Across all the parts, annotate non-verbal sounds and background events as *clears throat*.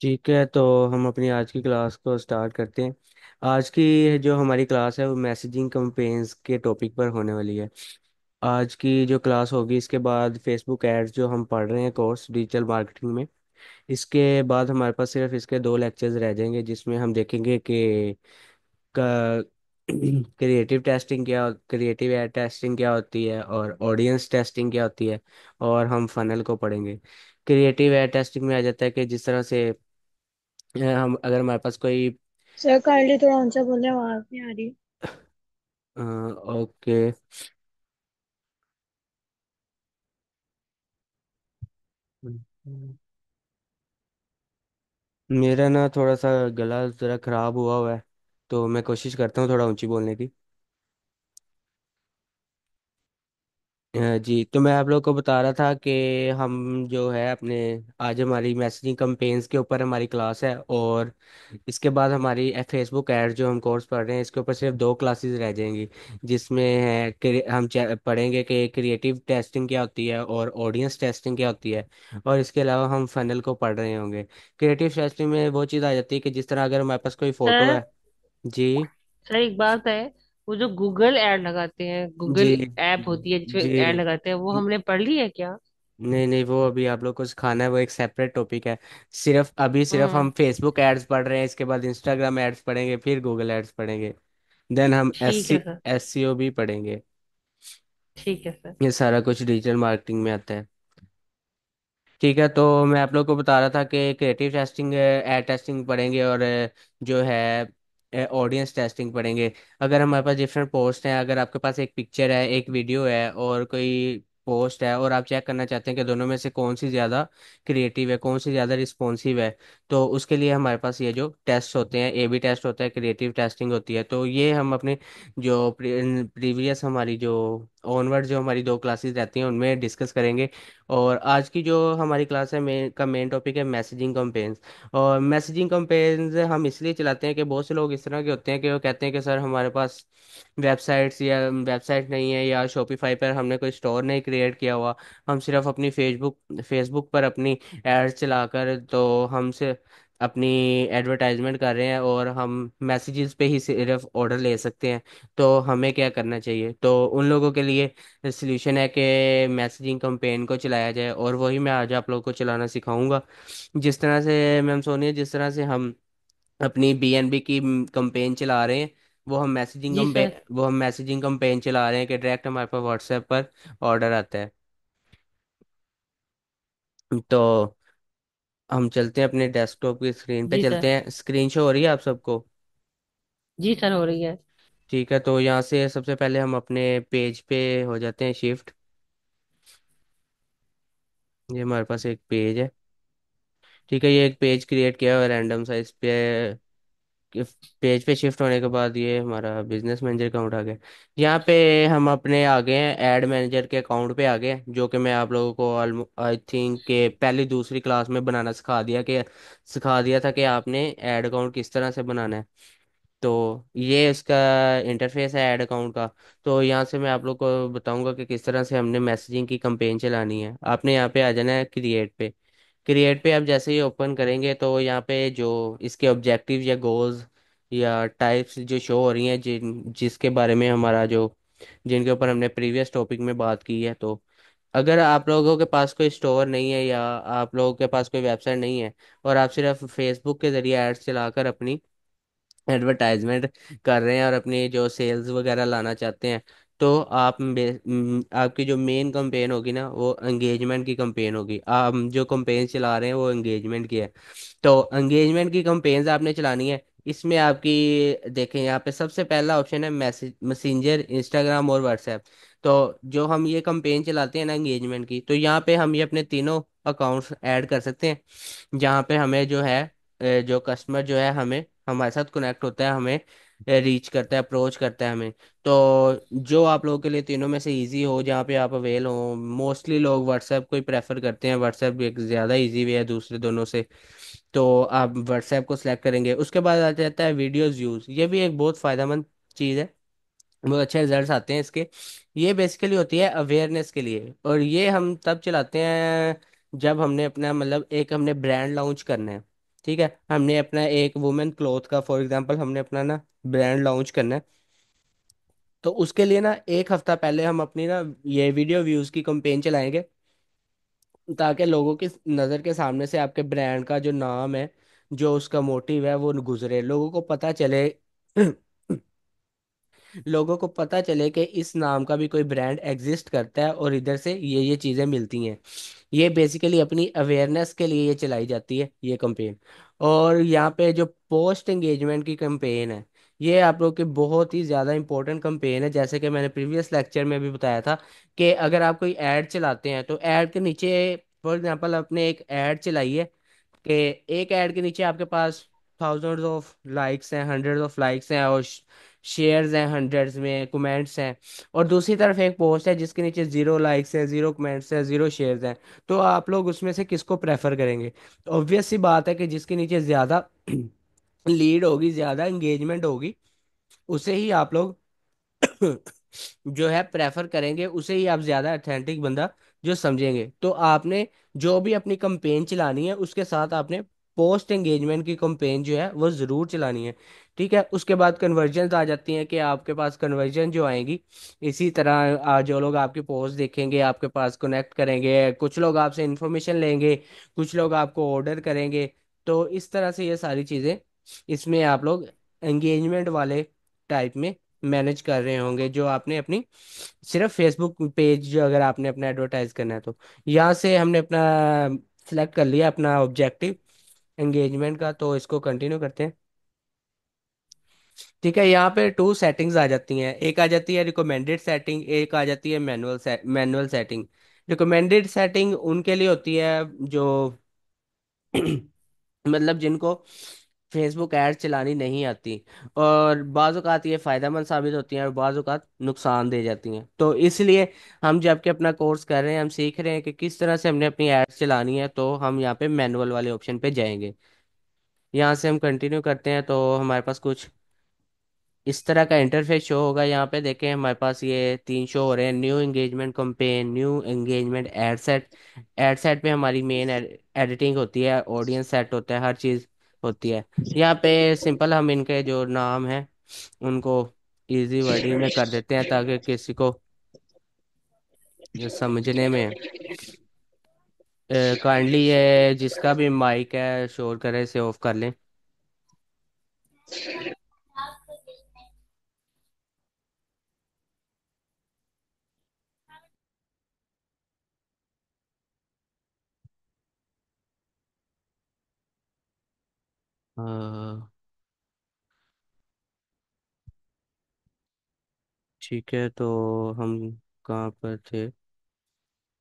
ठीक है तो हम अपनी आज की क्लास को स्टार्ट करते हैं आज की जो हमारी क्लास है वो मैसेजिंग कैंपेन्स के टॉपिक पर होने वाली है आज की जो क्लास होगी इसके बाद फेसबुक एड्स जो हम पढ़ रहे हैं कोर्स डिजिटल मार्केटिंग में इसके बाद हमारे पास सिर्फ इसके दो लेक्चर्स रह जाएंगे जिसमें हम देखेंगे कि क्रिएटिव टेस्टिंग क्या क्रिएटिव एड टेस्टिंग क्या होती है और ऑडियंस टेस्टिंग क्या होती है और हम फनल को पढ़ेंगे क्रिएटिव एड टेस्टिंग में आ जाता है कि जिस तरह से हम अगर हमारे पास कोई सर काइंडली थोड़ा आंसर बोलने आवाज नहीं आ रही *laughs* अ, ओके मेरा ना थोड़ा सा गला जरा खराब हुआ हुआ है तो मैं कोशिश करता हूँ थोड़ा ऊंची बोलने की जी तो मैं आप लोग को बता रहा था कि हम जो है अपने आज हमारी मैसेजिंग कैंपेन्स के ऊपर हमारी क्लास है और इसके बाद हमारी फेसबुक ऐड जो हम कोर्स पढ़ रहे हैं इसके ऊपर सिर्फ दो क्लासेस रह जाएंगी जिसमें है हम पढ़ेंगे कि क्रिएटिव टेस्टिंग क्या होती है और ऑडियंस टेस्टिंग क्या होती है और इसके अलावा हम फनल को पढ़ रहे होंगे क्रिएटिव टेस्टिंग में वो चीज़ आ जाती है कि जिस तरह अगर हमारे पास कोई फोटो सर है जी सर एक बात है वो जो गूगल ऐड लगाते हैं गूगल जी ऐप होती है जिसमें जी ऐड लगाते हैं वो हमने पढ़ ली है क्या नहीं नहीं वो अभी आप लोग को सिखाना है वो एक सेपरेट टॉपिक है सिर्फ अभी सिर्फ हाँ। हम हम्म फेसबुक एड्स पढ़ रहे हैं इसके बाद इंस्टाग्राम एड्स पढ़ेंगे फिर गूगल एड्स पढ़ेंगे देन हम एस ठीक है सी सर एस सी भी पढ़ेंगे ठीक है सर ये सारा कुछ डिजिटल मार्केटिंग में आता है ठीक है तो मैं आप लोग को बता रहा था कि क्रिएटिव टेस्टिंग एड टेस्टिंग पढ़ेंगे और जो है ऑडियंस टेस्टिंग पड़ेंगे अगर हमारे पास डिफरेंट पोस्ट हैं अगर आपके पास एक पिक्चर है एक वीडियो है और कोई पोस्ट है और आप चेक करना चाहते हैं कि दोनों में से कौन सी ज़्यादा क्रिएटिव है कौन सी ज़्यादा रिस्पॉन्सिव है तो उसके लिए हमारे पास ये जो टेस्ट होते हैं ए बी टेस्ट होता है क्रिएटिव टेस्टिंग होती है तो ये हम अपने जो प्रीवियस हमारी जो ऑनवर्ड जो हमारी दो क्लासेस रहती हैं उनमें डिस्कस करेंगे और आज की जो हमारी क्लास है मेन का मेन टॉपिक है मैसेजिंग कम्पेन्स और मैसेजिंग कम्पेन्स हम इसलिए चलाते हैं कि बहुत से लोग इस तरह के होते हैं कि वो कहते हैं कि सर हमारे पास वेबसाइट्स या वेबसाइट नहीं है या शॉपिफाई पर हमने कोई स्टोर नहीं क्रिएट किया हुआ हम सिर्फ अपनी फेसबुक फेसबुक पर अपनी एड्स चलाकर तो हमसे अपनी एडवर्टाइजमेंट कर रहे हैं और हम मैसेजेस पे ही सिर्फ ऑर्डर ले सकते हैं तो हमें क्या करना चाहिए तो उन लोगों के लिए सोल्यूशन है कि मैसेजिंग कंपेन को चलाया जाए और वही मैं आज आप लोगों को चलाना सिखाऊंगा जिस तरह से मैम सोनिया जिस तरह से हम अपनी बीएनबी की कंपेन चला रहे हैं वो हम मैसेजिंग जी सर कंपेन वो हम मैसेजिंग कंपेन चला रहे हैं कि डायरेक्ट हमारे पास व्हाट्सएप पर ऑर्डर आता है तो हम चलते हैं अपने डेस्कटॉप की स्क्रीन पे जी सर चलते हैं स्क्रीन शो हो रही है आप सबको जी सर हो रही है ठीक है तो यहाँ से सबसे पहले हम अपने पेज पे हो जाते हैं शिफ्ट ये हमारे पास एक पेज है ठीक है ये एक पेज क्रिएट किया है रैंडम साइज पे पेज पे शिफ्ट होने के बाद ये हमारा बिजनेस मैनेजर अकाउंट आ गया यहाँ पे हम अपने आ गए हैं एड मैनेजर के अकाउंट पे आ गए जो कि मैं आप लोगों को आई थिंक के पहली दूसरी क्लास में बनाना सिखा दिया कि सिखा दिया था कि आपने एड अकाउंट किस तरह से बनाना है तो ये इसका इंटरफेस है ऐड अकाउंट का तो यहाँ से मैं आप लोग को बताऊंगा कि किस तरह से हमने मैसेजिंग की कंपेन चलानी है आपने यहाँ पे आ जाना है क्रिएट पे क्रिएट पे आप जैसे ही ओपन करेंगे तो यहाँ पे जो इसके ऑब्जेक्टिव या गोल्स या टाइप्स जो शो हो रही हैं जिन जिसके बारे में हमारा जो जिनके ऊपर हमने प्रीवियस टॉपिक में बात की है तो अगर आप लोगों के पास कोई स्टोर नहीं है या आप लोगों के पास कोई वेबसाइट नहीं है और आप सिर्फ फेसबुक के जरिए एड्स चलाकर अपनी एडवर्टाइजमेंट कर रहे हैं और अपनी जो सेल्स वगैरह लाना चाहते हैं तो आप आपकी जो मेन कंपेन होगी ना वो एंगेजमेंट की कंपेन होगी आप जो कंपेन चला रहे हैं वो एंगेजमेंट की है तो एंगेजमेंट की कंपेन्स आपने चलानी है इसमें आपकी देखें यहाँ पे सबसे पहला ऑप्शन है मैसेज मैसेंजर इंस्टाग्राम और व्हाट्सएप तो जो हम ये कंपेन चलाते हैं ना एंगेजमेंट की तो यहाँ पे हम ये अपने तीनों अकाउंट्स ऐड कर सकते हैं जहाँ पे हमें जो है जो कस्टमर जो है हमें हमारे साथ कनेक्ट होता है हमें रीच करता है अप्रोच करता है हमें तो जो आप लोगों के लिए तीनों में से इजी हो जहाँ पे आप अवेल हो मोस्टली लोग व्हाट्सएप को ही प्रेफर करते हैं व्हाट्सएप एक ज़्यादा इजी वे है दूसरे दोनों से तो आप व्हाट्सएप को सिलेक्ट करेंगे उसके बाद आ जाता है वीडियोज़ यूज़ ये भी एक बहुत फ़ायदेमंद चीज़ है बहुत अच्छे रिजल्ट आते हैं इसके ये बेसिकली होती है अवेयरनेस के लिए और ये हम तब चलाते हैं जब हमने अपना मतलब एक हमने ब्रांड लॉन्च करना है ठीक है हमने अपना एक वुमेन क्लोथ का फॉर एग्जांपल हमने अपना ना ब्रांड लॉन्च करना है तो उसके लिए ना एक हफ्ता पहले हम अपनी ना ये वीडियो व्यूज़ की कंपेन चलाएंगे ताकि लोगों की नज़र के सामने से आपके ब्रांड का जो नाम है जो उसका मोटिव है वो गुजरे लोगों को पता चले लोगों को पता चले कि इस नाम का भी कोई ब्रांड एग्जिस्ट करता है और इधर से ये ये चीज़ें मिलती हैं ये बेसिकली अपनी अवेयरनेस के लिए ये चलाई जाती है ये कंपेन और यहाँ पे जो पोस्ट एंगेजमेंट की कंपेन है ये आप लोग के बहुत ही ज़्यादा इंपॉर्टेंट कंपेन है जैसे कि मैंने प्रीवियस लेक्चर में भी बताया था कि अगर आप कोई ऐड चलाते हैं तो ऐड के नीचे फॉर एग्ज़ाम्पल आपने एक ऐड चलाई है कि एक ऐड के नीचे आपके पास थाउजेंड्स ऑफ लाइक्स हैं हंड्रेड ऑफ लाइक्स हैं और शेयर्स हैं हंड्रेड्स में कमेंट्स हैं और दूसरी तरफ एक पोस्ट है जिसके नीचे ज़ीरो लाइक्स हैं ज़ीरो कमेंट्स हैं ज़ीरो शेयर्स हैं तो आप लोग उसमें से किसको प्रेफर करेंगे ऑब्वियस सी बात है कि जिसके नीचे ज़्यादा *clears throat* लीड होगी ज़्यादा इंगेजमेंट होगी उसे ही आप लोग *coughs* जो है प्रेफर करेंगे उसे ही आप ज़्यादा अथेंटिक बंदा जो समझेंगे तो आपने जो भी अपनी कंपेन चलानी है उसके साथ आपने पोस्ट एंगेजमेंट की कंपेन जो है वो ज़रूर चलानी है ठीक है उसके बाद कन्वर्जन आ जाती हैं कि आपके पास कन्वर्जन जो आएंगी इसी तरह जो लोग आपकी पोस्ट देखेंगे आपके पास कनेक्ट करेंगे कुछ लोग आपसे इन्फॉर्मेशन लेंगे कुछ लोग आपको ऑर्डर करेंगे तो इस तरह से ये सारी चीज़ें इसमें आप लोग एंगेजमेंट वाले टाइप में मैनेज कर रहे होंगे जो आपने अपनी सिर्फ फेसबुक पेज जो अगर आपने अपना एडवर्टाइज करना है तो यहाँ से हमने अपना सिलेक्ट कर लिया अपना ऑब्जेक्टिव एंगेजमेंट का तो इसको कंटिन्यू करते हैं ठीक है यहाँ पे टू सेटिंग्स आ जाती हैं एक आ जाती है रिकमेंडेड सेटिंग एक आ जाती है manual manual setting recommended setting उनके लिए होती है जो *clears throat* मतलब जिनको फेसबुक एड चलानी नहीं आती और बाज़ ये ये फ़ायदेमंद साबित होती हैं और बाज़ अवकात नुकसान दे जाती हैं तो इसलिए हम जबकि अपना कोर्स कर रहे हैं हम सीख रहे हैं कि किस तरह से हमने अपनी एड्स चलानी है तो हम यहाँ पे मैनुअल वाले ऑप्शन पे जाएंगे यहाँ से हम कंटिन्यू करते हैं तो हमारे पास कुछ इस तरह का इंटरफेस शो होगा यहाँ पे देखें हमारे पास ये तीन शो हो रहे हैं new engagement campaign new engagement ad set ad set पे हमारी मेन एडिटिंग होती है ऑडियंस सेट होता है हर चीज़ होती है यहाँ पे सिंपल हम इनके जो नाम है उनको इजी वर्डिंग में कर देते हैं ताकि किसी को जो समझने में काइंडली ये जिसका भी माइक है शोर करे से ऑफ कर लें ठीक है तो हम कहाँ पर थे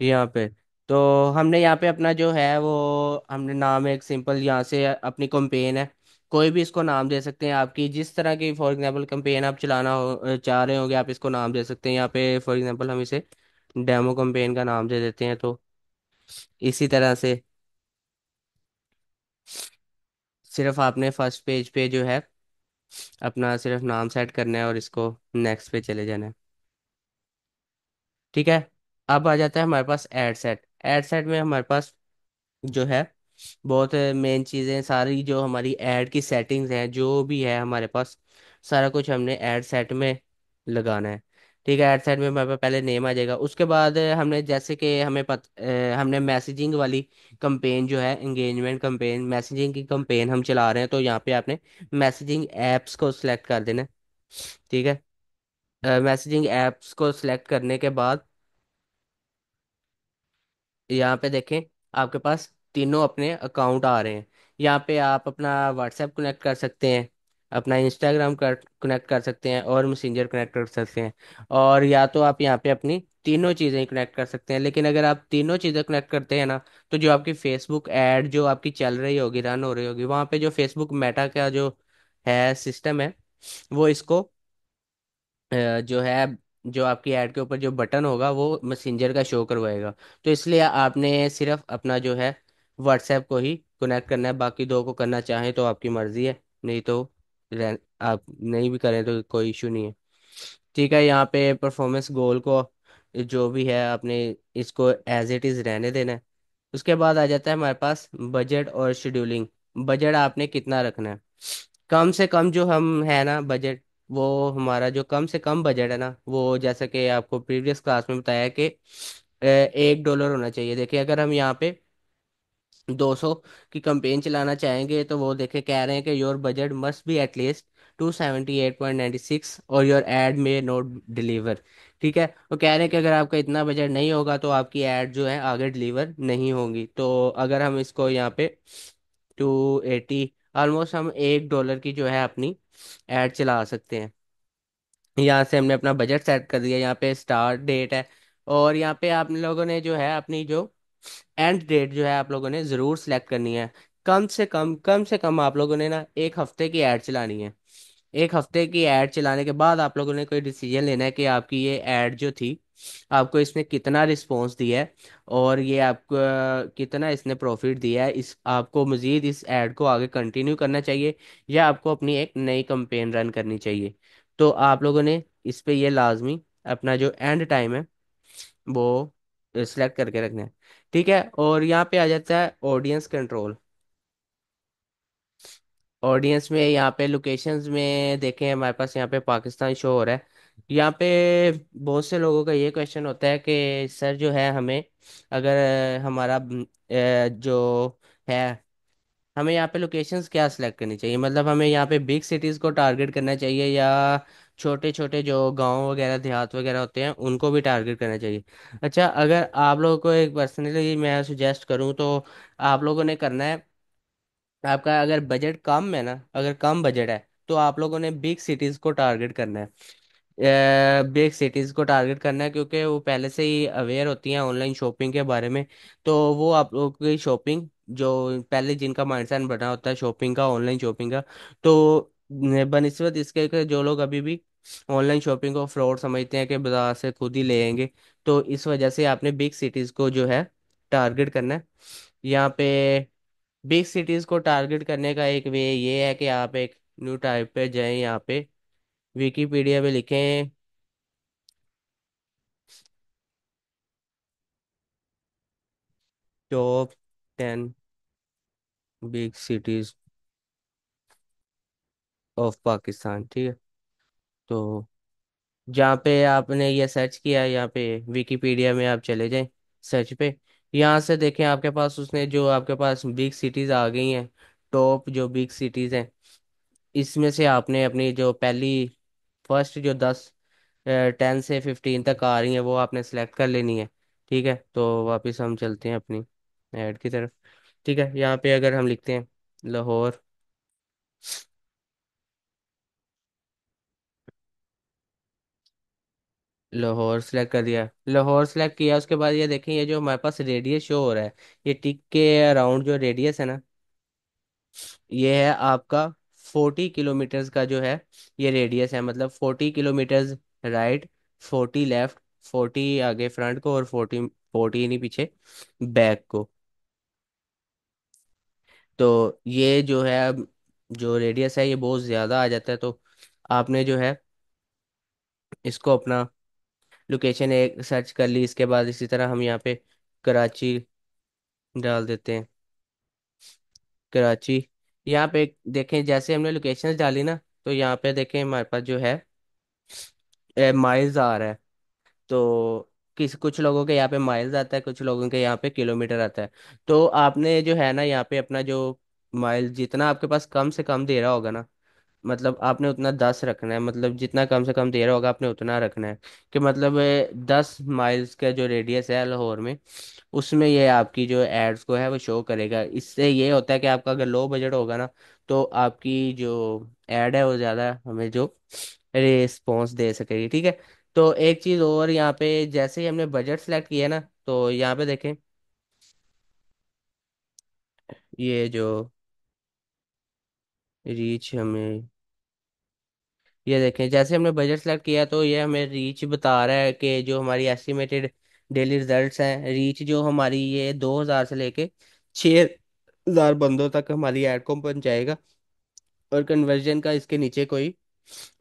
यहाँ पे तो हमने यहाँ पे अपना जो है वो हमने नाम एक सिंपल यहाँ से अपनी कंपेन है कोई भी इसको नाम दे सकते हैं आपकी जिस तरह की फॉर एग्जांपल कंपेन आप चलाना हो चाह रहे होंगे आप इसको नाम दे सकते हैं यहाँ पे फॉर एग्जांपल हम इसे डेमो कंपेन का नाम दे देते हैं तो इसी तरह से सिर्फ आपने फर्स्ट पेज पे जो है अपना सिर्फ नाम सेट करना है और इसको नेक्स्ट पे चले जाना है ठीक है अब आ जाता है हमारे पास एड सेट एड सेट में हमारे पास जो है बहुत मेन चीज़ें सारी जो हमारी एड की सेटिंग्स हैं जो भी है हमारे पास सारा कुछ हमने एड सेट में लगाना है ठीक है एड साइड में हमारे पास पहले नेम आ जाएगा उसके बाद हमने जैसे कि हमें पत, ए, हमने मैसेजिंग वाली कंपेन जो है एंगेजमेंट कंपेन मैसेजिंग की कंपेन हम चला रहे हैं तो यहाँ पे आपने मैसेजिंग ऐप्स को सिलेक्ट कर देना ठीक है मैसेजिंग ऐप्स को सिलेक्ट करने के बाद यहाँ पे देखें आपके पास तीनों अपने अकाउंट आ रहे हैं यहाँ पे आप अपना व्हाट्सएप कनेक्ट कर सकते हैं अपना इंस्टाग्राम कर कनेक्ट कर सकते हैं और मैसेंजर कनेक्ट कर सकते हैं और या तो आप यहाँ पे अपनी तीनों चीज़ें कनेक्ट कर सकते हैं लेकिन अगर आप तीनों चीज़ें कनेक्ट करते हैं ना तो जो आपकी फेसबुक एड जो आपकी चल रही होगी रन हो रही होगी वहाँ पे जो फेसबुक मेटा का जो है सिस्टम है वो इसको जो है जो आपकी ऐड के ऊपर जो बटन होगा वो मैसेंजर का शो करवाएगा तो इसलिए आपने सिर्फ अपना जो है व्हाट्सएप को ही कनेक्ट करना है बाकी दो को करना चाहें तो आपकी मर्ज़ी है नहीं तो रह, आप नहीं भी करें तो कोई इशू नहीं है ठीक है यहाँ पे परफॉर्मेंस गोल को जो भी है आपने इसको एज इट इज़ रहने देना है उसके बाद आ जाता है हमारे पास बजट और शेड्यूलिंग बजट आपने कितना रखना है कम से कम जो हम है ना बजट वो हमारा जो कम से कम बजट है ना वो जैसा कि आपको प्रीवियस क्लास में बताया कि एक डॉलर होना चाहिए देखिए अगर हम यहाँ पे 200 की कंपेन चलाना चाहेंगे तो वो देखे कह रहे हैं कि your budget must be at least six और your ad may not deliver ठीक है वो कह रहे हैं कि अगर आपका इतना बजट नहीं होगा तो आपकी एड जो है आगे डिलीवर नहीं होगी तो अगर हम इसको यहाँ पे टू एटी ऑलमोस्ट हम एक डॉलर की जो है अपनी एड चला सकते हैं यहाँ से हमने अपना बजट सेट कर दिया यहाँ पे स्टार्ट डेट है और यहाँ पे आप लोगों ने जो है अपनी जो एंड डेट जो है आप लोगों ने ज़रूर सेलेक्ट करनी है कम से कम कम से कम आप लोगों ने ना एक हफ्ते की एड चलानी है एक हफ्ते की एड चलाने के बाद आप लोगों ने कोई डिसीजन लेना है कि आपकी ये एड जो थी आपको इसने कितना रिस्पॉन्स दिया है और ये आपको कितना इसने प्रॉफिट दिया है इस आपको मज़ीद इस एड को आगे कंटिन्यू करना चाहिए या आपको अपनी एक नई कंपेन रन करनी चाहिए तो आप लोगों ने इस पे ये लाजमी अपना जो एंड टाइम है वो सिलेक्ट करके रखना है ठीक है और यहाँ पे आ जाता है ऑडियंस कंट्रोल ऑडियंस में यहाँ पे लोकेशंस में देखें हमारे पास यहाँ पे पाकिस्तान शो हो रहा है यहाँ पे बहुत से लोगों का ये क्वेश्चन होता है कि सर जो है हमें अगर हमारा जो है हमें यहाँ पे लोकेशंस क्या सिलेक्ट करनी चाहिए मतलब हमें यहाँ पे बिग सिटीज़ को टारगेट करना चाहिए या छोटे छोटे जो गांव वगैरह देहात वगैरह होते हैं उनको भी टारगेट करना चाहिए अच्छा अगर आप लोगों को एक पर्सनली मैं सुजेस्ट करूँ तो आप लोगों ने करना है आपका अगर बजट कम है ना अगर कम बजट है तो आप लोगों ने बिग सिटीज़ को टारगेट करना है बिग सिटीज़ को टारगेट करना है क्योंकि वो पहले से ही अवेयर होती हैं ऑनलाइन शॉपिंग के बारे में तो वो आप लोगों की शॉपिंग जो पहले जिनका माइंडसेट बना होता है शॉपिंग का ऑनलाइन शॉपिंग का तो बनस्बत इसके कि जो लोग अभी भी ऑनलाइन शॉपिंग को फ्रॉड समझते हैं कि बाजार से खुद ही लेंगे तो इस वजह से आपने बिग सिटीज को जो है टारगेट करना है यहाँ पे बिग सिटीज को टारगेट करने का एक वे ये है कि आप एक न्यू टाइप पे जाएं यहाँ पे विकीपीडिया पे लिखें top ten big cities of Pakistan ठीक है तो जहाँ पे आपने ये सर्च किया यहाँ पे विकिपीडिया में आप चले जाएं सर्च पे यहाँ से देखें आपके पास उसने जो आपके पास बिग सिटीज़ आ गई हैं टॉप जो बिग सिटीज़ हैं इसमें से आपने अपनी जो पहली फर्स्ट जो दस टेन से फिफ्टीन तक आ रही है वो आपने सेलेक्ट कर लेनी है ठीक है तो वापस हम चलते हैं अपनी ऐड की तरफ ठीक है यहाँ पे अगर हम लिखते हैं लाहौर लाहौर सेलेक्ट कर दिया लाहौर सेलेक्ट किया उसके बाद ये देखें ये जो हमारे पास रेडियस शो हो रहा है ये टिक के अराउंड जो रेडियस है ना ये है आपका फोर्टी किलोमीटर्स का जो है ये रेडियस है मतलब forty kilometres right forty left forty आगे फ्रंट को और फोर्टी फोर्टी नहीं पीछे बैक को तो ये जो है जो रेडियस है ये बहुत ज़्यादा आ जाता है तो आपने जो है इसको अपना लोकेशन एक सर्च कर ली इसके बाद इसी तरह हम यहाँ पे कराची डाल देते हैं कराची यहाँ पे देखें जैसे हमने लोकेशन डाली ना तो यहाँ पे देखें हमारे पास जो है माइल्स आ रहा है तो किस कुछ लोगों के यहाँ पे माइल्स आता है कुछ लोगों के यहाँ पे किलोमीटर आता है तो आपने जो है ना यहाँ पे अपना जो माइल जितना आपके पास कम से कम दे रहा होगा ना मतलब आपने उतना दस रखना है मतलब जितना कम से कम दे रहा होगा आपने उतना रखना है कि मतलब दस माइल्स का जो रेडियस है लाहौर में उसमें ये आपकी जो एड्स को है वो शो करेगा इससे ये होता है कि आपका अगर लो बजट होगा ना तो आपकी जो एड है वो ज़्यादा हमें जो रिस्पॉन्स दे सकेगी ठीक है तो एक चीज़ और यहाँ पे जैसे ही हमने बजट सेलेक्ट किया ना तो यहाँ पे देखें ये जो रीच हमें ये देखें जैसे हमने बजट सेलेक्ट किया तो ये हमें रीच बता रहा है कि जो हमारी एस्टिमेटेड डेली रिजल्ट्स हैं रीच जो हमारी ये दो हजार से लेके हजार बंदों तक हमारी ऐड को पहुंचाएगा और कन्वर्जन का इसके नीचे कोई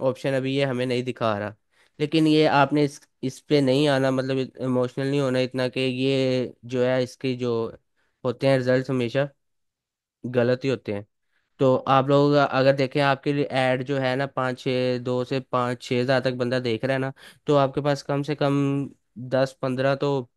ऑप्शन अभी ये हमें नहीं दिखा रहा लेकिन ये आपने इस इस पे नहीं आना मतलब इमोशनल नहीं होना इतना कि ये जो है इसके जो होते हैं रिजल्ट हमेशा गलत ही होते हैं तो आप लोग अगर देखें आपके लिए ऐड जो है ना पाँच छः दो से पाँच छः हज़ार तक बंदा देख रहा है ना तो आपके पास कम से कम दस पंद्रह तो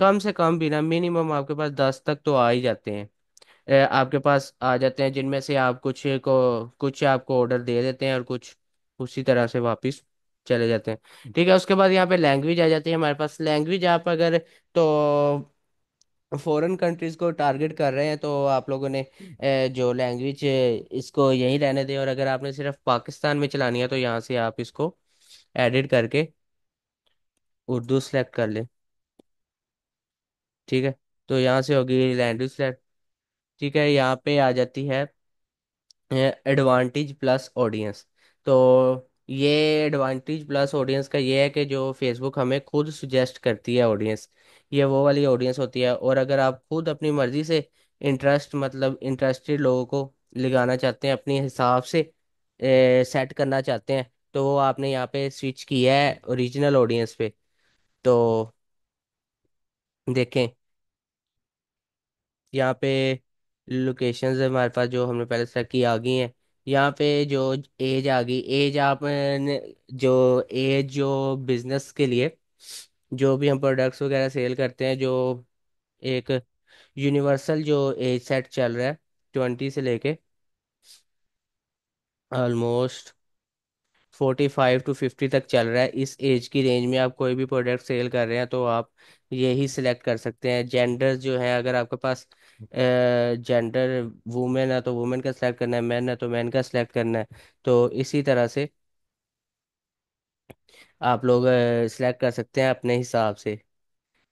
कम से कम भी ना मिनिमम आपके पास दस तक तो आ ही जाते हैं आपके पास आ जाते हैं जिनमें से आप कुछ को कुछ आपको ऑर्डर दे देते हैं और कुछ उसी तरह से वापस चले जाते हैं ठीक है उसके बाद यहाँ पे लैंग्वेज आ जाती है हमारे पास लैंग्वेज आप अगर तो फॉरेन कंट्रीज को टारगेट कर रहे हैं तो आप लोगों ने जो लैंग्वेज इसको यहीं रहने दें और अगर आपने सिर्फ पाकिस्तान में चलानी है तो यहाँ से आप इसको एडिट करके उर्दू सेलेक्ट कर लें ठीक है तो यहाँ से होगी लैंग्वेज सेलेक्ट ठीक है यहाँ पे आ जाती है एडवांटेज प्लस ऑडियंस तो ये एडवांटेज प्लस ऑडियंस का ये है कि जो फेसबुक हमें खुद सुजेस्ट करती है ऑडियंस ये वो वाली ऑडियंस होती है और अगर आप खुद अपनी मर्जी से इंटरेस्ट मतलब इंटरेस्टेड लोगों को लगाना चाहते हैं अपने हिसाब से सेट करना चाहते हैं तो वो आपने यहाँ पे स्विच किया है ओरिजिनल ऑडियंस पे तो देखें यहाँ पे लोकेशंस हमारे पास जो हमने पहले सेट की आ गई हैं यहाँ पे जो एज आ गई एज आप जो एज जो बिजनेस के लिए जो भी हम प्रोडक्ट्स वगैरह सेल करते हैं जो एक यूनिवर्सल जो एज सेट चल रहा है ट्वेंटी से लेके almost forty five to fifty तक चल रहा है इस एज की रेंज में आप कोई भी प्रोडक्ट सेल कर रहे हैं तो आप यही सिलेक्ट कर सकते हैं जेंडर जो है अगर आपके पास जेंडर वुमेन है तो वुमेन का सिलेक्ट करना है मैन है तो मैन का सिलेक्ट करना है तो इसी तरह से आप लोग सिलेक्ट कर सकते हैं अपने हिसाब से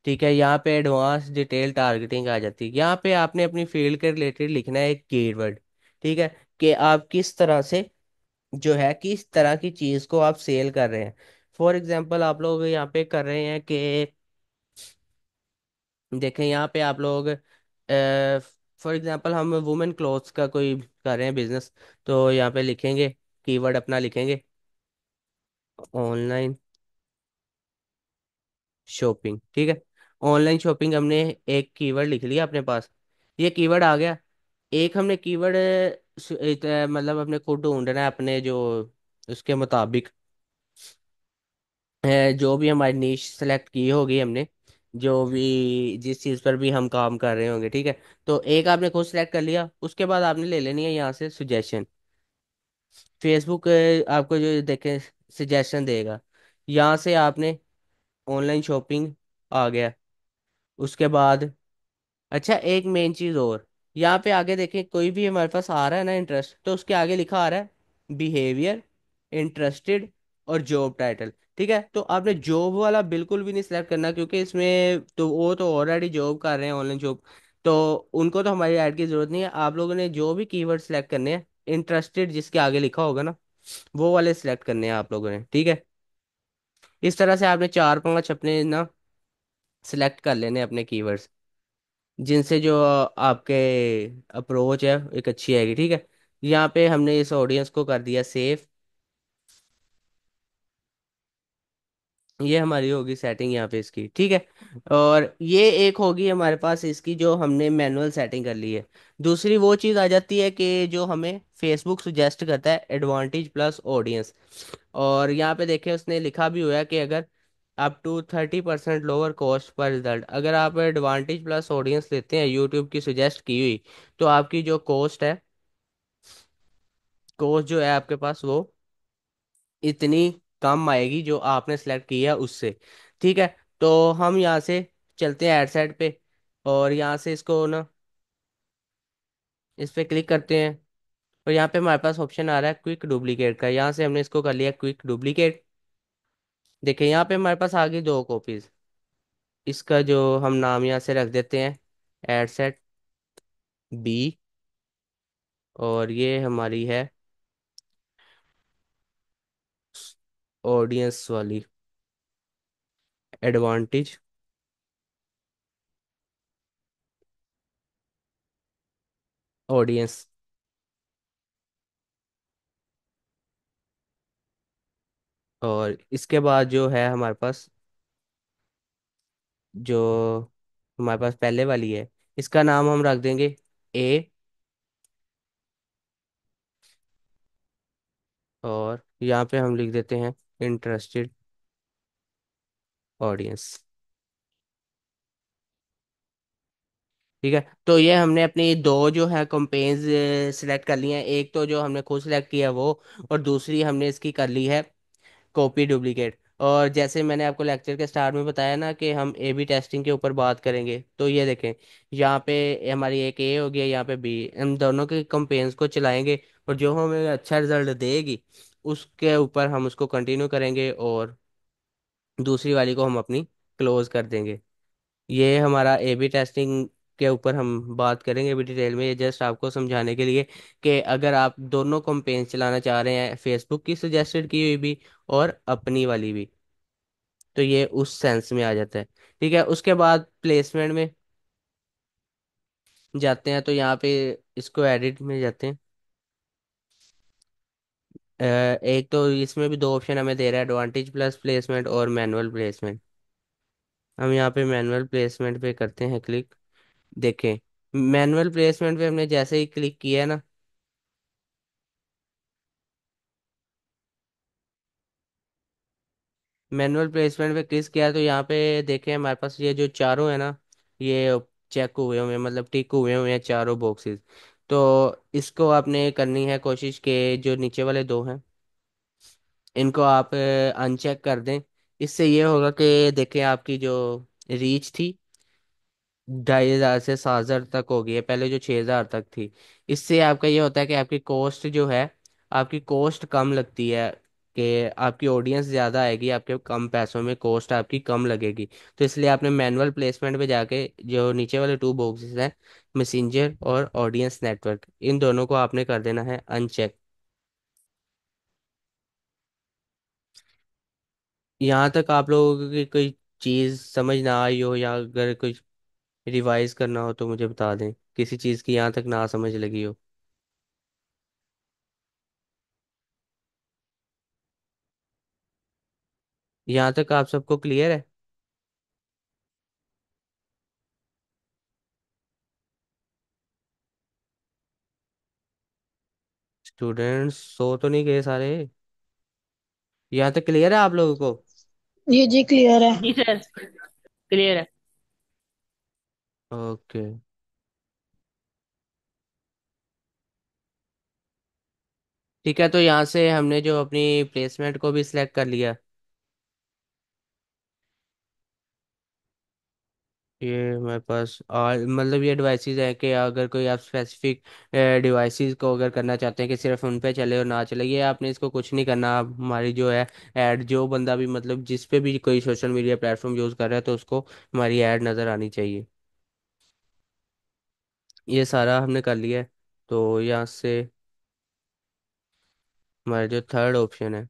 ठीक है यहाँ पे एडवांस डिटेल टारगेटिंग आ जाती है यहाँ पे आपने अपनी फील्ड के रिलेटेड लिखना है एक कीवर्ड ठीक है कि आप किस तरह से जो है किस तरह की चीज़ को आप सेल कर रहे हैं फॉर एग्जाम्पल आप लोग यहाँ पे कर रहे हैं कि देखें यहाँ पे आप लोग फॉर एग्जाम्पल हम वुमेन क्लोथ्स का कोई कर रहे हैं बिजनेस तो यहाँ पे लिखेंगे कीवर्ड अपना लिखेंगे ऑनलाइन शॉपिंग ठीक है ऑनलाइन शॉपिंग हमने एक कीवर्ड लिख लिया अपने पास ये कीवर्ड आ गया एक हमने कीवर्ड मतलब अपने को ढूंढना है अपने जो उसके मुताबिक जो भी हमारी नीश सेलेक्ट की होगी हमने जो भी जिस चीज़ पर भी हम काम कर रहे होंगे ठीक है तो एक आपने खुद सेलेक्ट कर लिया उसके बाद आपने ले लेनी है यहाँ से सुजेशन फेसबुक आपको जो देखें सजेशन देगा यहाँ से आपने ऑनलाइन शॉपिंग आ गया उसके बाद अच्छा एक मेन चीज़ और यहाँ पे आगे देखें कोई भी हमारे पास आ रहा है ना इंटरेस्ट तो उसके आगे लिखा आ रहा है बिहेवियर इंटरेस्टेड और जॉब टाइटल ठीक है तो आपने जॉब वाला बिल्कुल भी नहीं सिलेक्ट करना क्योंकि इसमें तो वो तो ऑलरेडी जॉब कर रहे हैं ऑनलाइन जॉब तो उनको तो हमारी ऐड की ज़रूरत नहीं है आप लोगों ने जो भी कीवर्ड सिलेक्ट करने हैं इंटरेस्टेड जिसके आगे लिखा होगा ना वो वाले सिलेक्ट करने हैं आप लोगों ने ठीक है इस तरह से आपने चार पांच अपने ना सिलेक्ट कर लेने अपने कीवर्ड्स जिनसे जो आपके अप्रोच है एक अच्छी आएगी ठीक है यहाँ पे हमने इस ऑडियंस को कर दिया सेफ ये हमारी होगी सेटिंग यहाँ पे इसकी ठीक है और ये एक होगी हमारे पास इसकी जो हमने मैनुअल सेटिंग कर ली है दूसरी वो चीज़ आ जाती है कि जो हमें फेसबुक सुजेस्ट करता है एडवांटेज प्लस ऑडियंस और यहाँ पे देखे उसने लिखा भी हुआ है कि अगर up to thirty percent lower cost पर रिजल्ट अगर आप एडवांटेज प्लस ऑडियंस लेते हैं यूट्यूब की सुजेस्ट की हुई तो आपकी जो कॉस्ट है कॉस्ट जो है आपके पास वो इतनी कम आएगी जो आपने सेलेक्ट की है उससे ठीक है तो हम यहाँ से चलते हैं एड साइड पे और यहाँ से इसको ना इस पर क्लिक करते हैं और यहाँ पे हमारे पास ऑप्शन आ रहा है क्विक डुप्लीकेट का यहाँ से हमने इसको कर लिया क्विक डुप्लीकेट देखिए यहाँ पे हमारे पास आ गई दो कॉपीज़ इसका जो हम नाम यहाँ से रख देते हैं एड सेट बी और ये हमारी है ऑडियंस वाली एडवांटेज ऑडियंस और इसके बाद जो है हमारे पास जो हमारे पास पहले वाली है इसका नाम हम रख देंगे ए और यहाँ पे हम लिख देते हैं इंटरेस्टेड ऑडियंस ठीक है तो ये हमने अपनी दो जो है कंपेन्स सिलेक्ट कर ली हैं एक तो जो हमने खुद सिलेक्ट किया वो और दूसरी हमने इसकी कर ली है कॉपी डुप्लीकेट और जैसे मैंने आपको लेक्चर के स्टार्ट में बताया ना कि हम ए बी टेस्टिंग के ऊपर बात करेंगे तो ये देखें यहाँ पे हमारी एक ए हो गया यहाँ पे बी हम दोनों के कंपेन्स को चलाएंगे और जो हमें अच्छा रिजल्ट देगी उसके ऊपर हम उसको कंटिन्यू करेंगे और दूसरी वाली को हम अपनी क्लोज कर देंगे ये हमारा ए बी टेस्टिंग के ऊपर हम बात करेंगे भी डिटेल में ये जस्ट आपको समझाने के लिए कि अगर आप दोनों कंपेन चलाना चाह रहे हैं फेसबुक की सजेस्टेड की हुई भी और अपनी वाली भी तो ये उस सेंस में आ जाता है ठीक है उसके बाद प्लेसमेंट में जाते हैं तो यहाँ पे इसको एडिट में जाते हैं एक तो इसमें भी दो ऑप्शन हमें दे रहा है एडवांटेज प्लस प्लेसमेंट और मैनुअल प्लेसमेंट हम यहाँ पे मैनुअल प्लेसमेंट पे करते हैं क्लिक देखें मैनुअल प्लेसमेंट पे हमने जैसे ही क्लिक किया है ना मैनुअल प्लेसमेंट पे क्लिक किया तो यहाँ पे देखें हमारे पास ये जो चारों है ना ये चेक हुए मतलब हुए मतलब टिक हुए हुए हैं चारों बॉक्सेस तो इसको आपने करनी है कोशिश के जो नीचे वाले दो हैं इनको आप अनचेक कर दें इससे ये होगा कि देखें आपकी जो रीच थी ढाई हज़ार से सात हज़ार तक हो गई है पहले जो छह हज़ार तक थी इससे आपका ये होता है कि आपकी कॉस्ट जो है आपकी कॉस्ट कम लगती है कि आपकी ऑडियंस ज़्यादा आएगी आपके कम पैसों में कॉस्ट आपकी कम लगेगी तो इसलिए आपने मैनुअल प्लेसमेंट पे जाके जो नीचे वाले टू बॉक्सेस हैं मैसेंजर और ऑडियंस नेटवर्क इन दोनों को आपने कर देना है अनचेक यहाँ तक आप लोगों की कोई चीज़ समझ ना आई हो या अगर कुछ रिवाइज करना हो तो मुझे बता दें किसी चीज़ की यहाँ तक ना समझ लगी हो यहाँ तक आप सबको क्लियर है स्टूडेंट्स सो तो नहीं गए सारे यहाँ तक क्लियर है आप लोगों को ये जी क्लियर है जी सर क्लियर है ओके ठीक है तो यहाँ से हमने जो अपनी प्लेसमेंट को भी सिलेक्ट कर लिया ये हमारे पास और मतलब ये डिवाइसेस हैं कि अगर कोई आप स्पेसिफिक डिवाइसेस को अगर करना चाहते हैं कि सिर्फ उन पे चले और ना चले ये आपने इसको कुछ नहीं करना हमारी जो है ऐड जो बंदा भी मतलब जिस पे भी कोई सोशल मीडिया प्लेटफॉर्म यूज़ कर रहा है तो उसको हमारी ऐड नज़र आनी चाहिए ये सारा हमने कर लिया है तो यहाँ से हमारा जो थर्ड ऑप्शन है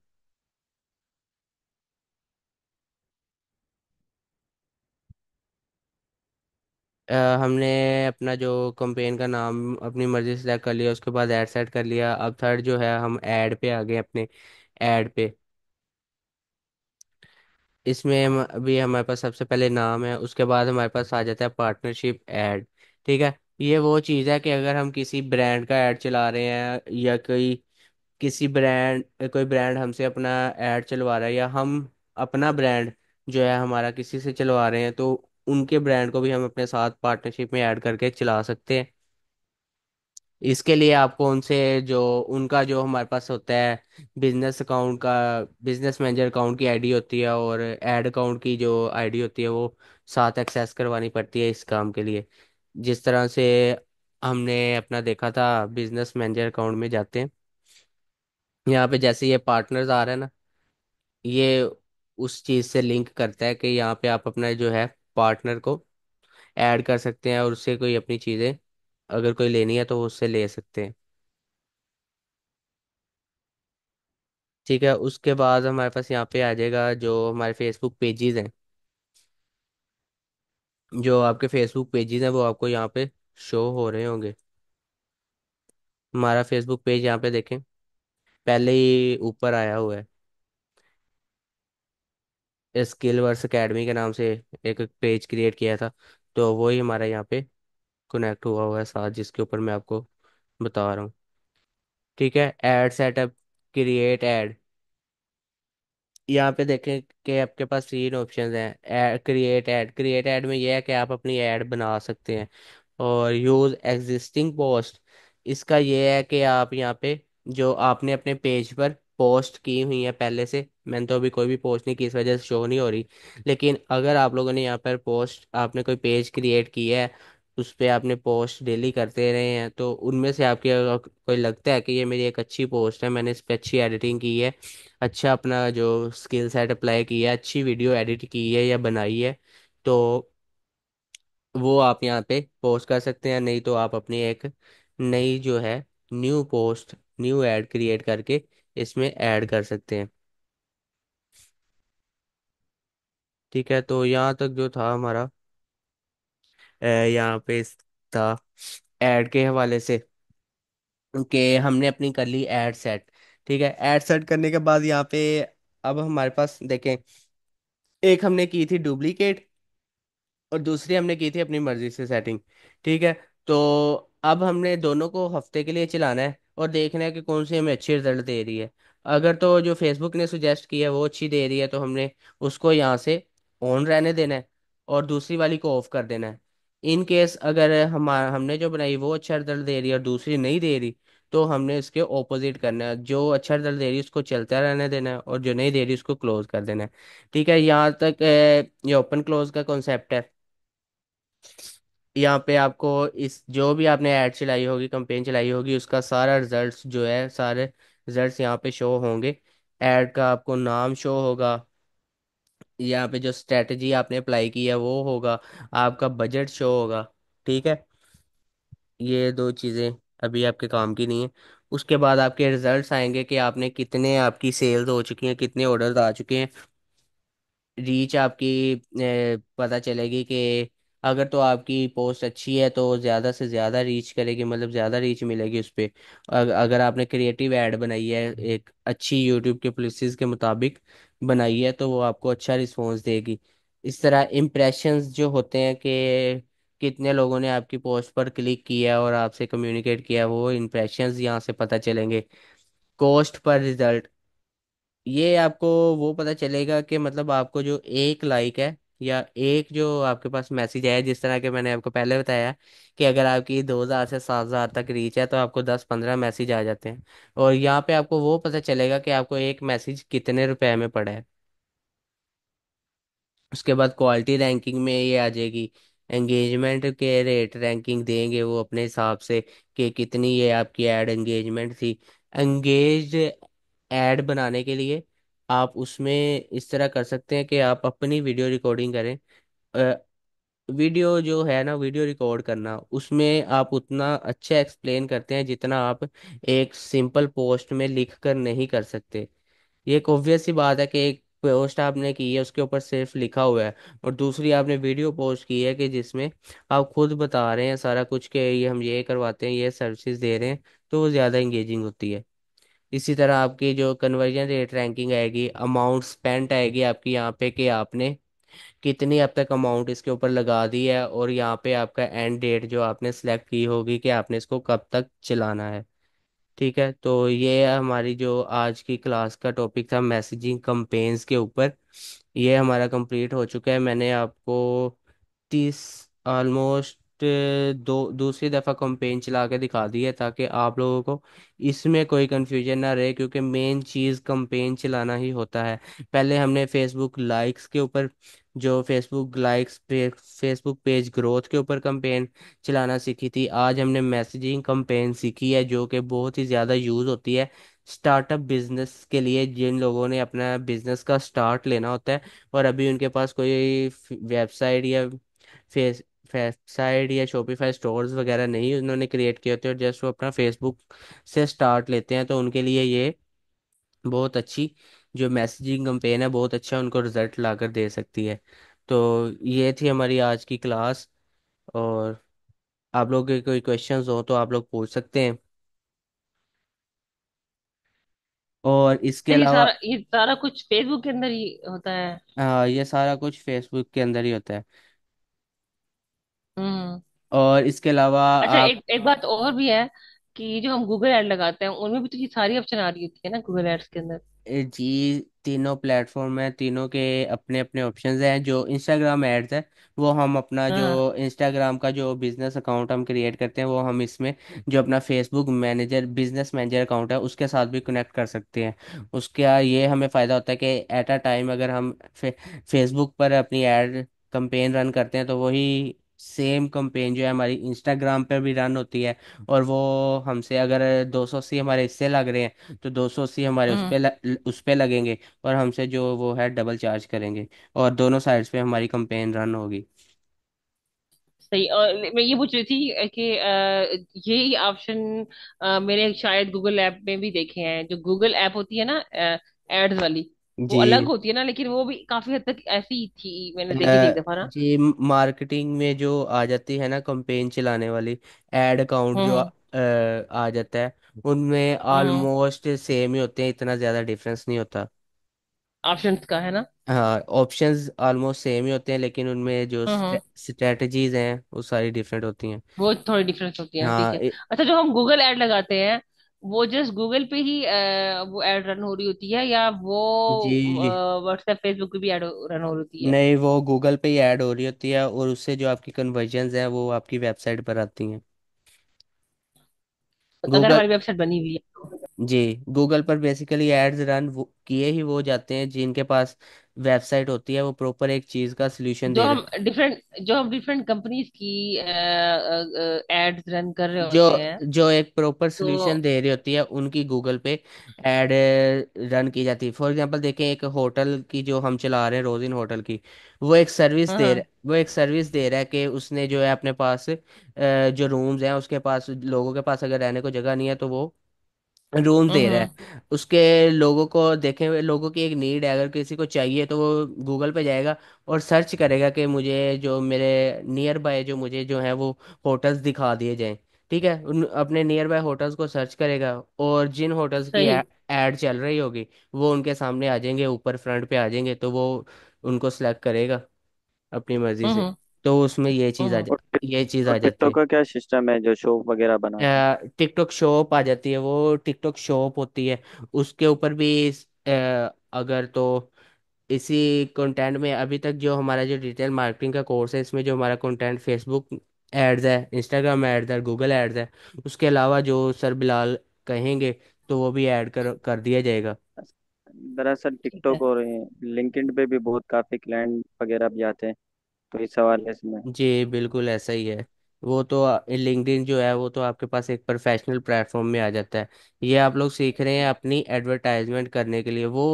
हमने अपना जो कंपेन का नाम अपनी मर्जी से सेलेक्ट कर लिया उसके बाद ऐड सेट कर लिया अब थर्ड जो है हम ऐड पे आ गए अपने ऐड पे इसमें अभी हमारे पास सबसे पहले नाम है उसके बाद हमारे पास आ जाता है पार्टनरशिप ऐड ठीक है ये वो चीज़ है कि अगर हम किसी ब्रांड का ऐड चला रहे हैं या कोई किसी ब्रांड कोई ब्रांड हमसे अपना ऐड चलवा रहा है या हम अपना ब्रांड जो है हमारा किसी से चलवा रहे हैं तो उनके ब्रांड को भी हम अपने साथ पार्टनरशिप में ऐड करके चला सकते हैं इसके लिए आपको उनसे जो उनका जो हमारे पास होता है बिजनेस अकाउंट का बिजनेस मैनेजर अकाउंट की आईडी होती है और एड अकाउंट की जो आईडी होती है वो साथ एक्सेस करवानी पड़ती है इस काम के लिए जिस तरह से हमने अपना देखा था बिजनेस मैनेजर अकाउंट में जाते हैं यहाँ पे जैसे ये पार्टनर्स आ रहे हैं ना ये उस चीज़ से लिंक करता है कि यहाँ पे आप अपना जो है पार्टनर को ऐड कर सकते हैं और उससे कोई अपनी चीज़ें अगर कोई लेनी है तो उससे ले सकते हैं ठीक है उसके बाद हमारे पास यहाँ पे आ जाएगा जो हमारे फेसबुक पेजेस हैं जो आपके फेसबुक पेजेस हैं वो आपको यहाँ पे शो हो रहे होंगे हमारा फेसबुक पेज यहाँ पे देखें पहले ही ऊपर आया हुआ है स्किल वर्स अकेडमी के नाम से एक पेज क्रिएट किया था तो वो ही हमारा यहाँ पे कनेक्ट हुआ हुआ है साथ जिसके ऊपर मैं आपको बता रहा हूँ ठीक है एड सेटअप क्रिएट एड यहाँ पे देखें कि आपके पास तीन ऑप्शंस हैं ad create ad create ad में यह है कि आप अपनी ऐड बना सकते हैं और यूज एग्जिस्टिंग पोस्ट इसका यह है कि आप यहाँ पे जो आपने अपने पेज पर पोस्ट की हुई है पहले से मैंने तो अभी कोई भी पोस्ट नहीं की इस वजह से शो नहीं हो रही लेकिन अगर आप लोगों ने यहाँ पर पोस्ट आपने कोई पेज क्रिएट किया है उस पर आपने पोस्ट डेली करते रहे हैं तो उनमें से आपके कोई लगता है कि ये मेरी एक अच्छी पोस्ट है मैंने इस पर अच्छी एडिटिंग की है अच्छा अपना जो स्किल सेट अप्लाई किया है अच्छी वीडियो एडिट की है या बनाई है तो वो आप यहाँ पे पोस्ट कर सकते हैं नहीं तो आप अपनी एक नई जो है new post new ad create करके इसमें ऐड कर सकते हैं ठीक है तो यहाँ तक जो था हमारा यहाँ पे था ऐड के हवाले से कि हमने अपनी कर ली ऐड सेट ठीक है ऐड सेट करने के बाद यहाँ पे अब हमारे पास देखें एक हमने की थी डुप्लीकेट और दूसरी हमने की थी अपनी मर्जी से सेटिंग ठीक है तो अब हमने दोनों को हफ्ते के लिए चलाना है और देखना है कि कौन सी हमें अच्छी रिजल्ट दे रही है अगर तो जो फेसबुक ने सुजेस्ट की है वो अच्छी दे रही है तो हमने उसको यहाँ से ऑन रहने देना है और दूसरी वाली को ऑफ कर देना है इन केस अगर हम हमने जो बनाई वो अच्छा रिजल्ट दे रही है और दूसरी नहीं दे रही तो हमने इसके ऑपोजिट करना है जो अच्छा रिजल्ट दे रही है उसको चलता रहने देना है और जो नहीं दे रही उसको क्लोज कर देना है ठीक है यहाँ तक ये ओपन क्लोज का कॉन्सेप्ट है यहाँ पे आपको इस जो भी आपने एड चलाई होगी कंपेन चलाई होगी उसका सारा रिजल्ट्स जो है सारे रिजल्ट्स यहाँ पे शो होंगे ऐड का आपको नाम शो होगा यहाँ पे जो स्ट्रेटजी आपने अप्लाई की है वो होगा आपका बजट शो होगा ठीक है ये दो चीज़ें अभी आपके काम की नहीं है उसके बाद आपके रिजल्ट्स आएंगे कि आपने कितने आपकी सेल्स हो चुकी हैं कितने ऑर्डर आ चुके हैं रीच आपकी पता चलेगी कि अगर तो आपकी पोस्ट अच्छी है तो ज़्यादा से ज़्यादा रीच करेगी मतलब ज़्यादा रीच मिलेगी उस पर अगर आपने क्रिएटिव ऐड बनाई है एक अच्छी यूट्यूब के पॉलिसीज़ के मुताबिक बनाई है तो वो आपको अच्छा रिस्पॉन्स देगी इस तरह इम्प्रेशंस जो होते हैं कि कितने लोगों ने आपकी पोस्ट पर क्लिक किया है और आपसे कम्युनिकेट किया वो इम्प्रेशंस यहाँ से पता चलेंगे कॉस्ट पर रिजल्ट ये आपको वो पता चलेगा कि मतलब आपको जो एक लाइक है या एक जो आपके पास मैसेज आया जिस तरह के मैंने आपको पहले बताया कि अगर आपकी दो हज़ार से सात हज़ार तक रीच है तो आपको दस पंद्रह मैसेज आ जाते हैं और यहाँ पे आपको वो पता चलेगा कि आपको एक मैसेज कितने रुपए में पड़ा है उसके बाद क्वालिटी रैंकिंग में ये आ जाएगी एंगेजमेंट के रेट रैंकिंग देंगे वो अपने हिसाब से कि कितनी ये आपकी एड एंगेजमेंट थी एंगेज एड बनाने के लिए आप उसमें इस तरह कर सकते हैं कि आप अपनी वीडियो रिकॉर्डिंग करें वीडियो जो है ना वीडियो रिकॉर्ड करना उसमें आप उतना अच्छा एक्सप्लेन करते हैं जितना आप एक सिंपल पोस्ट में लिख कर नहीं कर सकते ये एक ऑब्वियस सी बात है कि एक पोस्ट आपने की है उसके ऊपर सिर्फ लिखा हुआ है और दूसरी आपने वीडियो पोस्ट की है कि जिसमें आप खुद बता रहे हैं सारा कुछ के ये हम ये करवाते हैं ये सर्विसेज दे रहे हैं तो वो ज़्यादा इंगेजिंग होती है इसी तरह आपकी जो कन्वर्जन रेट रैंकिंग आएगी अमाउंट स्पेंट आएगी आपकी यहाँ पे कि आपने कितनी अब तक अमाउंट इसके ऊपर लगा दी है और यहाँ पे आपका एंड डेट जो आपने सेलेक्ट की होगी कि आपने इसको कब तक चलाना है ठीक है तो ये है हमारी जो आज की क्लास का टॉपिक था मैसेजिंग कंपेन्स के ऊपर ये हमारा कंप्लीट हो चुका है मैंने आपको तीस ऑलमोस्ट Uh, दो दूसरी दफा कंपेन चला के दिखा दी है ताकि आप लोगों को इसमें कोई कन्फ्यूजन ना रहे क्योंकि मेन चीज़ कंपेन चलाना ही होता है पहले हमने फेसबुक लाइक्स के ऊपर जो फेसबुक लाइक्स पे, फेसबुक पेज ग्रोथ के ऊपर कंपेन चलाना सीखी थी आज हमने मैसेजिंग कंपेन सीखी है जो कि बहुत ही ज़्यादा यूज़ होती है स्टार्टअप बिजनेस के लिए जिन लोगों ने अपना बिजनेस का स्टार्ट लेना होता है और अभी उनके पास कोई वेबसाइट या फेस वेबसाइट या शॉपिफाई स्टोर्स वगैरह नहीं उन्होंने क्रिएट किए होते और जस्ट वो अपना फेसबुक से स्टार्ट लेते हैं तो उनके लिए ये बहुत अच्छी जो मैसेजिंग कंपेन है बहुत अच्छा उनको रिजल्ट कर दे सकती है तो ये थी हमारी आज की क्लास और आप लोग के कोई क्वेश्चंस हो तो आप लोग पूछ सकते हैं और इसके तो अलावा सारा ये सारा कुछ फेसबुक के अंदर ही होता है हाँ ये सारा कुछ फेसबुक के अंदर ही होता है हम्म। और इसके अलावा अच्छा आप एक एक बात और भी है कि जो हम गूगल ऐड लगाते हैं उनमें भी तो ये सारी ऑप्शन आ रही होती है ना गूगल एड्स के अंदर जी तीनों प्लेटफॉर्म है तीनों के अपने अपने ऑप्शंस हैं जो इंस्टाग्राम एड्स है वो हम अपना जो इंस्टाग्राम हाँ। का जो बिजनेस अकाउंट हम क्रिएट करते हैं वो हम इसमें जो अपना Facebook manager business manager account है उसके साथ भी कनेक्ट कर सकते हैं उसका ये हमें फ़ायदा होता है कि एट अ टाइम अगर हम फे, फेसबुक पर अपनी एड कंपेन रन करते हैं तो वही सेम कंपेन जो है हमारी इंस्टाग्राम पे भी रन होती है और वो हमसे अगर दो सौ सी हमारे इससे लग रहे हैं तो सौ सी हमारे उस हम्म। पे ल- उस पे लगेंगे और हमसे जो वो है डबल चार्ज करेंगे और दोनों साइड्स पे हमारी कंपेन रन होगी सही और मैं ये पूछ रही थी कि यही ऑप्शन मैंने शायद गूगल ऐप में भी देखे हैं जो गूगल ऐप होती है ना एड्स वाली वो अलग होती है ना लेकिन वो भी काफी हद तक ऐसी ही थी मैंने देखी थी एक दफा ना जी मार्केटिंग में जो आ जाती है ना कंपेन चलाने वाली एड अकाउंट जो हम्म आ जाता है उनमें हम्म ऑलमोस्ट सेम ही होते हैं इतना ज्यादा डिफरेंस नहीं होता ऑप्शंस का है ना हाँ ऑप्शंस ऑलमोस्ट सेम ही होते हैं लेकिन उनमें जो हम्म हम्म स्ट्रेटजीज हैं वो सारी डिफरेंट होती हैं वो थोड़ी डिफरेंस होती है ठीक हाँ है अच्छा जो हम गूगल ऐड लगाते हैं वो जस्ट गूगल पे ही आ, वो एड रन हो रही होती है या वो व्हाट्सएप फेसबुक पे भी एड रन हो रही होती है नहीं वो गूगल पे ही ऐड हो रही होती है और उससे जो आपकी कन्वर्जन्स हैं वो आपकी वेबसाइट पर आती हैं तो अगर गूगल हमारी वेबसाइट बनी हुई है तो जी गूगल पर बेसिकली एड्स रन किए ही वो जाते हैं जिनके पास वेबसाइट होती है वो प्रॉपर एक चीज का सोल्यूशन जो दे हम रहे डिफरेंट जो हम डिफरेंट कंपनीज की एड्स रन कर रहे जो होते हैं जो एक प्रॉपर तो सोल्यूशन दे रही होती है उनकी गूगल पे एड हम्म। रन की जाती है फॉर एग्जांपल देखें एक होटल की जो हम चला रहे हैं रोज इन होटल की वो एक सर्विस हाँ, दे हाँ। रहा हाँ वो एक सर्विस दे रहा है कि उसने जो है अपने पास जो रूम्स हैं उसके पास लोगों के पास अगर रहने को जगह नहीं है तो वो रूम दे रहा हम्म है उसके लोगों को देखे लोगों की एक नीड है अगर किसी को चाहिए तो वो गूगल पे जाएगा और सर्च करेगा कि मुझे जो मेरे नियर बाय जो मुझे जो है वो होटल्स दिखा दिए जाएं ठीक है उन अपने नियर बाय होटल्स को सर्च करेगा और जिन होटल्स की सही एड चल रही होगी वो उनके सामने आ जाएंगे ऊपर फ्रंट पे आ जाएंगे तो वो उनको सेलेक्ट करेगा अपनी मर्जी से हम्म तो उसमें ये चीज हाँ, आ और जाती टिक- ये चीज आ जाती टिकटॉक का क्या सिस्टम है जो शो वगैरह बनाते हैं है टिकटॉक शॉप आ जाती है वो टिकटॉक शॉप होती है उसके ऊपर भी इस- अ, अगर तो इसी कंटेंट में अभी तक जो हमारा जो डिजिटल मार्केटिंग का कोर्स है इसमें जो हमारा कंटेंट फेसबुक एड्स है इंस्टाग्राम एड्स है गूगल एड्स है उसके अलावा जो सर बिलाल कहेंगे तो वो भी ऐड कर कर दिया जाएगा दरअसल ठीक टिकटॉक है और लिंक्डइन पे भी बहुत काफ़ी क्लाइंट वगैरह भी आते हैं कोई सवाल है इसमें जी बिल्कुल ऐसा ही है वो तो लिंक्डइन जो है वो तो आपके पास एक प्रोफेशनल प्लेटफॉर्म में आ जाता है ये आप लोग सीख रहे हैं अपनी एडवर्टाइजमेंट करने के लिए वो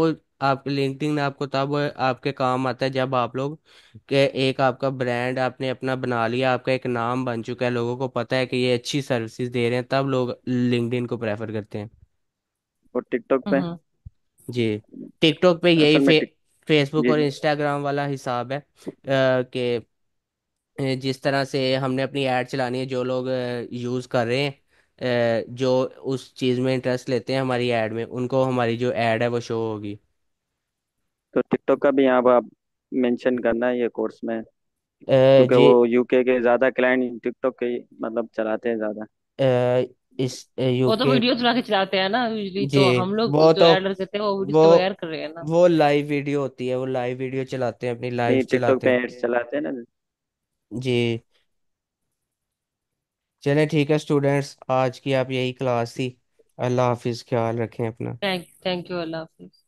आप लिंक्डइन आपको तब आपके काम आता है जब आप लोग के एक आपका ब्रांड आपने अपना बना लिया आपका एक नाम बन चुका है लोगों को पता है कि ये अच्छी सर्विसेज दे रहे हैं तब लोग लिंक्डइन को प्रेफर करते हैं और टिकटॉक पे हम्म। जी टिकटॉक पे यही असल में फे टिक फेसबुक और इंस्टाग्राम वाला हिसाब है कि जिस तरह से हमने अपनी ऐड चलानी है जो लोग यूज़ कर रहे हैं जो उस चीज़ में इंटरेस्ट लेते हैं हमारी ऐड में उनको हमारी जो ऐड है वो शो होगी तो टिकटॉक का भी यहाँ पर आप मेंशन करना है ये कोर्स में क्योंकि जी वो यूके के ज़्यादा क्लाइंट टिकटॉक के मतलब चलाते हैं ज़्यादा इस वो तो यूके वीडियोस बना के चलाते हैं ना यूजली तो जी हम लोग वो जो तो एड देते हैं वो वीडियो वो तो वायर कर रहे हैं ना वो लाइव वीडियो होती है वो लाइव वीडियो चलाते हैं अपनी लाइव ये टिकटॉक चलाते पे हैं एड्स चलाते हैं ना जी चलें ठीक है स्टूडेंट्स आज की आप यही क्लास थी अल्लाह हाफिज़ ख्याल रखें अपना थैंक थैंक यू अल्लाह हाफिज